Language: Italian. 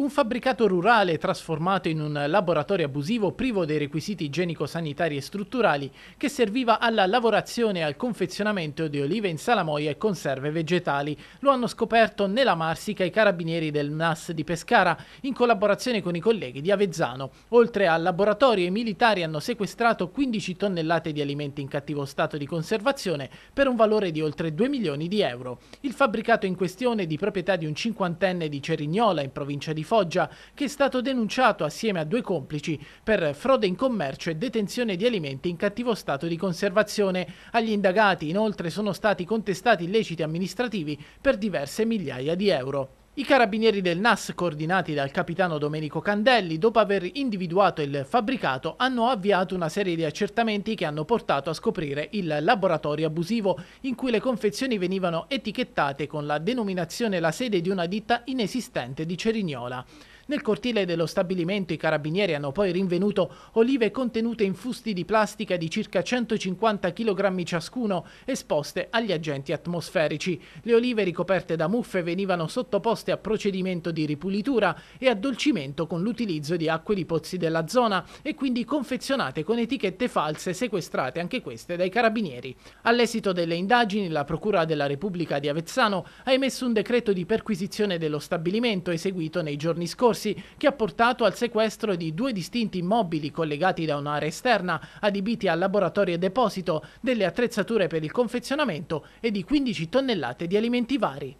Un fabbricato rurale trasformato in un laboratorio abusivo privo dei requisiti igienico-sanitari e strutturali che serviva alla lavorazione e al confezionamento di olive in salamoia e conserve vegetali. Lo hanno scoperto nella Marsica i carabinieri del NAS di Pescara in collaborazione con i colleghi di Avezzano. Oltre al laboratorio i militari hanno sequestrato 15 tonnellate di alimenti in cattivo stato di conservazione per un valore di oltre 2 milioni di euro. Il fabbricato in questione è di proprietà di un cinquantenne di Cerignola in provincia di Foggia, che è stato denunciato assieme a due complici per frode in commercio e detenzione di alimenti in cattivo stato di conservazione. Agli indagati inoltre sono stati contestati illeciti amministrativi per diverse migliaia di euro. I carabinieri del NAS, coordinati dal capitano Domenico Candelli, dopo aver individuato il fabbricato, hanno avviato una serie di accertamenti che hanno portato a scoprire il laboratorio abusivo, in cui le confezioni venivano etichettate con la denominazione e la sede di una ditta inesistente di Cerignola. Nel cortile dello stabilimento i carabinieri hanno poi rinvenuto olive contenute in fusti di plastica di circa 150 kg ciascuno esposte agli agenti atmosferici. Le olive ricoperte da muffe venivano sottoposte a procedimento di ripulitura e addolcimento con l'utilizzo di acque di pozzi della zona e quindi confezionate con etichette false sequestrate anche queste dai carabinieri. All'esito delle indagini la Procura della Repubblica di Avezzano ha emesso un decreto di perquisizione dello stabilimento eseguito nei giorni scorsi scorsi che ha portato al sequestro di due distinti immobili collegati da un'area esterna adibiti al laboratorio e deposito, delle attrezzature per il confezionamento e di 15 tonnellate di alimenti vari.